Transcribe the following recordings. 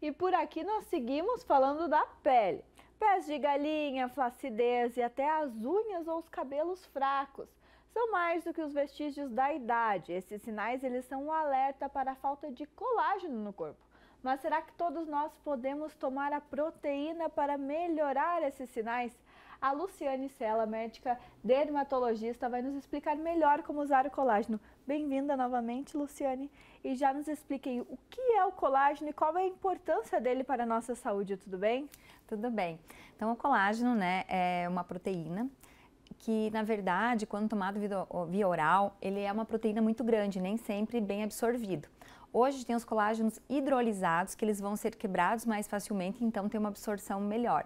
E por aqui nós seguimos falando da pele. Pés de galinha, flacidez e até as unhas ou os cabelos fracos são mais do que os vestígios da idade. Esses sinais eles são um alerta para a falta de colágeno no corpo. Mas será que todos nós podemos tomar a proteína para melhorar esses sinais? a Luciane Sela, médica dermatologista, vai nos explicar melhor como usar o colágeno. Bem-vinda novamente, Luciane, e já nos expliquem o que é o colágeno e qual é a importância dele para a nossa saúde, tudo bem? Tudo bem. Então, o colágeno né, é uma proteína que, na verdade, quando tomado via oral, ele é uma proteína muito grande, nem sempre bem absorvido. Hoje tem os colágenos hidrolisados, que eles vão ser quebrados mais facilmente, então tem uma absorção melhor.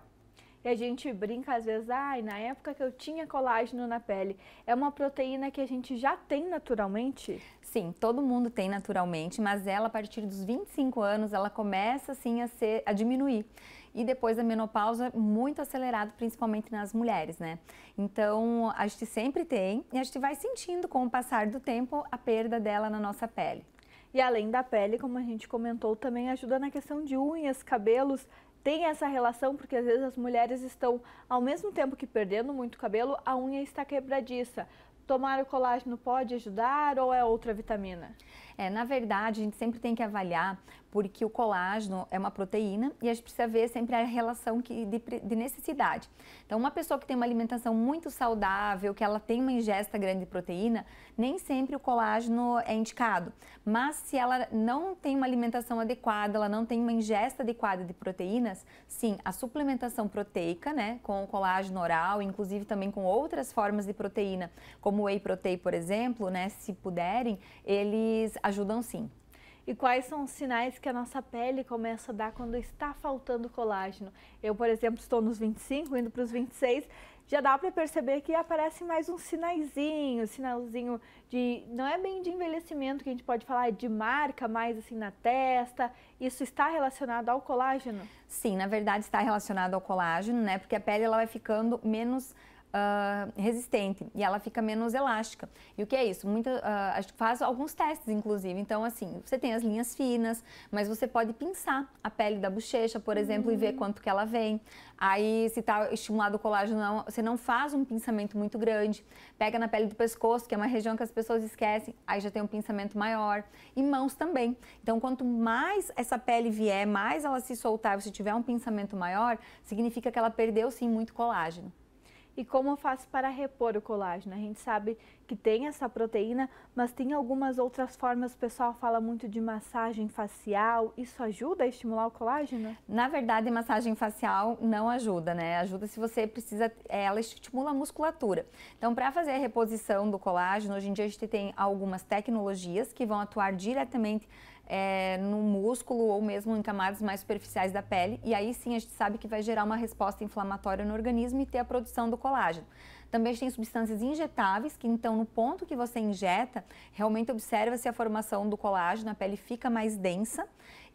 E a gente brinca às vezes, ai, ah, na época que eu tinha colágeno na pele. É uma proteína que a gente já tem naturalmente? Sim, todo mundo tem naturalmente, mas ela a partir dos 25 anos, ela começa assim a ser a diminuir e depois a menopausa muito acelerado, principalmente nas mulheres, né? Então, a gente sempre tem e a gente vai sentindo com o passar do tempo a perda dela na nossa pele. E além da pele, como a gente comentou, também ajuda na questão de unhas, cabelos tem essa relação porque às vezes as mulheres estão, ao mesmo tempo que perdendo muito cabelo, a unha está quebradiça. Tomar o colágeno pode ajudar ou é outra vitamina? É, na verdade, a gente sempre tem que avaliar porque o colágeno é uma proteína e a gente precisa ver sempre a relação que, de, de, necessidade. Então, uma pessoa que tem uma alimentação muito saudável, que ela tem uma ingesta grande de proteína, nem sempre o colágeno é indicado. Mas se ela não tem uma alimentação adequada, ela não tem uma ingesta adequada de proteínas, sim, a suplementação proteica, né, com o colágeno oral, inclusive também com outras formas de proteína, como whey protein, por exemplo, né, se puderem, eles ajudam sim. E quais são os sinais que a nossa pele começa a dar quando está faltando colágeno? Eu, por exemplo, estou nos 25, indo para os 26, já dá para perceber que aparece mais um sinaizinho, sinalzinho de não é bem de envelhecimento que a gente pode falar, é de marca mais assim na testa. Isso está relacionado ao colágeno? Sim, na verdade está relacionado ao colágeno, né? Porque a pele ela vai ficando menos uh, resistente e ela fica menos elástica. E o que é isso? Muita, uh, a gente faz alguns testes, inclusive. Então, assim, você tem as linhas finas, mas você pode pinçar a pele da bochecha, por exemplo, uhum. e ver hum. quanto que ela vem. Aí, se está estimulado o colágeno, não, você não faz um pinçamento muito grande. Pega na pele do pescoço, que é uma região que as pessoas esquecem, aí já tem um pinçamento maior. E mãos também. Então, quanto mais essa pele vier, mais ela se soltar, se tiver um pinçamento maior, significa que ela perdeu sim muito colágeno. E como eu faço para repor o colágeno? A gente sabe que tem essa proteína, mas tem algumas outras formas. O pessoal fala muito de massagem facial. Isso ajuda a estimular o colágeno? Na verdade, massagem facial não ajuda, né? Ajuda se você precisa, é, ela estimula a musculatura. Então, para fazer a reposição do colágeno, hoje em dia a gente tem algumas tecnologias que vão atuar diretamente é, no músculo ou mesmo em camadas mais superficiais da pele. E aí sim a gente sabe que vai gerar uma resposta inflamatória no organismo e ter a produção do colágeno. Também a gente tem substâncias injetáveis que então no ponto que você injeta, realmente observa-se a formação do colágeno, a pele fica mais densa.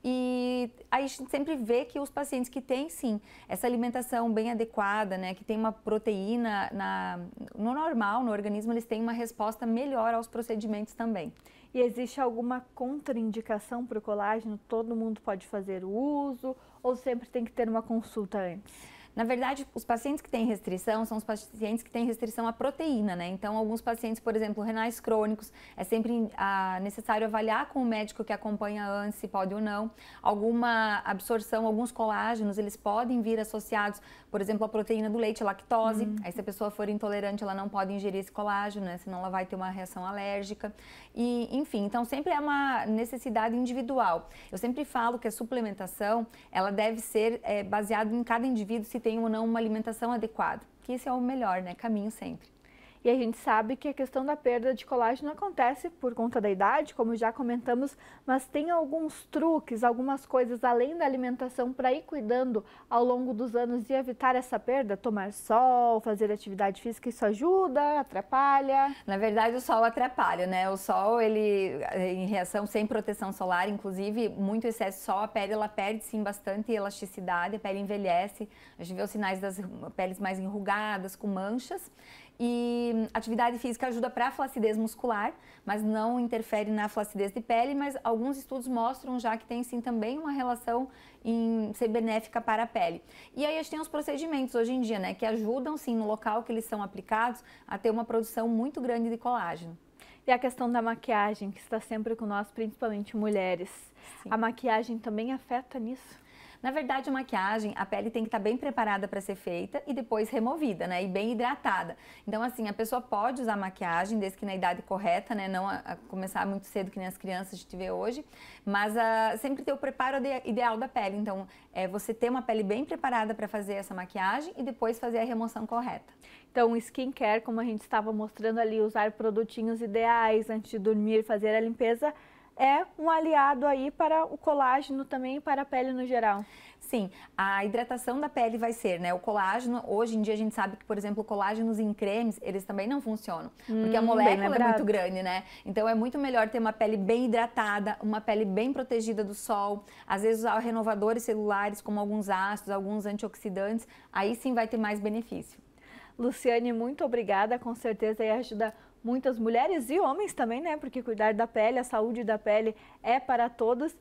E a gente sempre vê que os pacientes que têm, sim, essa alimentação bem adequada, né, que tem uma proteína na, no normal, no organismo, eles têm uma resposta melhor aos procedimentos também. E existe alguma contraindicação para o colágeno? Todo mundo pode fazer o uso ou sempre tem que ter uma consulta antes? Na verdade, os pacientes que têm restrição são os pacientes que têm restrição à proteína, né? Então, alguns pacientes, por exemplo, renais crônicos, é sempre ah, necessário avaliar com o médico que acompanha a se pode ou não. Alguma absorção, alguns colágenos, eles podem vir associados, por exemplo, à proteína do leite, lactose. Uhum. Aí, se a pessoa for intolerante, ela não pode ingerir esse colágeno, né? Senão ela vai ter uma reação alérgica. E, enfim, então sempre é uma necessidade individual. Eu sempre falo que a suplementação, ela deve ser é, baseada em cada indivíduo se tem ou não uma alimentação adequada, que esse é o melhor né, caminho sempre. E a gente sabe que a questão da perda de colágeno acontece por conta da idade, como já comentamos, mas tem alguns truques, algumas coisas além da alimentação para ir cuidando ao longo dos anos e evitar essa perda? Tomar sol, fazer atividade física, isso ajuda, atrapalha? Na verdade, o sol atrapalha, né? O sol, ele, eh, em reação sem proteção solar, inclusive, muito excesso de sol, a pele, ela perde, sim, bastante elasticidade, a pele envelhece, a gente vê os sinais das peles mais enrugadas, com manchas. E atividade física ajuda para a flacidez muscular, mas não interfere na flacidez de pele, mas alguns estudos mostram já que tem sim também uma relação em ser benéfica para a pele. E aí a gente tem os procedimentos hoje em dia, né, que ajudam sim no local que eles são aplicados a ter uma produção muito grande de colágeno. E a questão da maquiagem, que está sempre com nós, principalmente mulheres. Sim. A maquiagem também afeta nisso? Na verdade, maquiagem, a pele tem que estar tá bem preparada para ser feita e depois removida, né? E bem hidratada. Então, assim, a pessoa pode usar maquiagem, desde que na idade correta, né? Não a, a começar muito cedo, que nem as crianças a gente vê hoje. Mas a, ah, sempre ter o preparo de, ideal da pele. Então, é você ter uma pele bem preparada para fazer essa maquiagem e depois fazer a remoção correta. Então, skincare, como a gente estava mostrando ali, usar produtinhos ideais antes de dormir, fazer a limpeza é um aliado aí para o colágeno também e para a pele no geral. Sim, a hidratação da pele vai ser, né? O colágeno, hoje em dia a gente sabe que, por exemplo, colágenos em cremes, eles também não funcionam. Hum, porque a hum, molécula é muito grande, né? Então é muito melhor ter uma pele bem hidratada, uma pele bem protegida do sol, às vezes usar renovadores celulares, como alguns ácidos, alguns antioxidantes, aí sim vai ter mais benefício. Luciane, muito obrigada, com certeza aí ajuda muitas mulheres e homens também, né? Porque cuidar da pele, a saúde da pele é para todos.